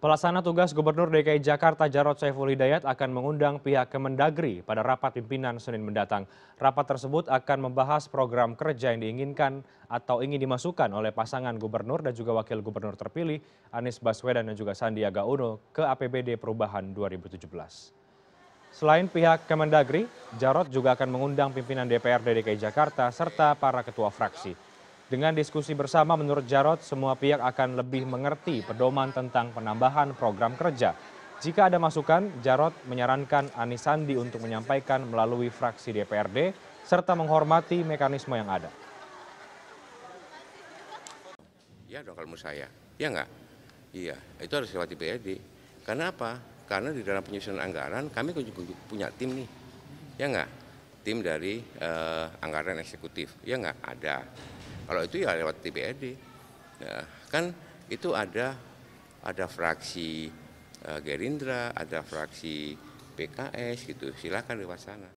Pelaksana tugas Gubernur DKI Jakarta Jarod Saiful Hidayat akan mengundang pihak Kemendagri pada rapat pimpinan Senin mendatang. Rapat tersebut akan membahas program kerja yang diinginkan atau ingin dimasukkan oleh pasangan gubernur dan juga wakil gubernur terpilih Anies Baswedan dan juga Sandiaga Uno ke APBD Perubahan 2017. Selain pihak Kemendagri, Jarod juga akan mengundang pimpinan DPR DKI Jakarta serta para ketua fraksi dengan diskusi bersama menurut Jarot, semua pihak akan lebih mengerti pedoman tentang penambahan program kerja jika ada masukan Jarot menyarankan anis sandi untuk menyampaikan melalui fraksi dprd serta menghormati mekanisme yang ada ya dong kalau menurut saya ya enggak iya itu harus lewat DPRD karena apa karena di dalam penyusunan anggaran kami punya tim nih ya enggak tim dari eh, anggaran eksekutif ya enggak ada kalau itu ya lewat DPRD. Nah, ya, kan itu ada ada fraksi eh, Gerindra, ada fraksi PKS gitu. Silakan lewat sana.